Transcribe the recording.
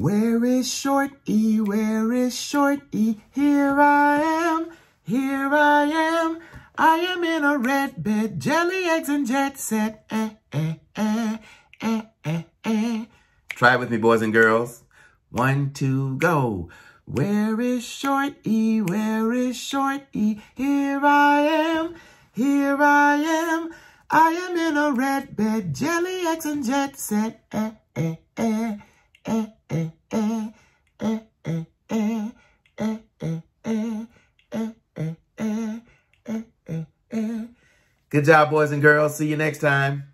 Where is short E? Where is short E? Here I am, here I am. I am in a red bed, jelly eggs and jet set. Eh, eh, eh, eh, eh, eh, eh. Try it with me, boys and girls. One, two, go. Where is short E? Where is short E? Here I am, here I am. I am in a red bed, jelly eggs and jet set. Eh, eh, eh. Good job, boys and girls. See you next time.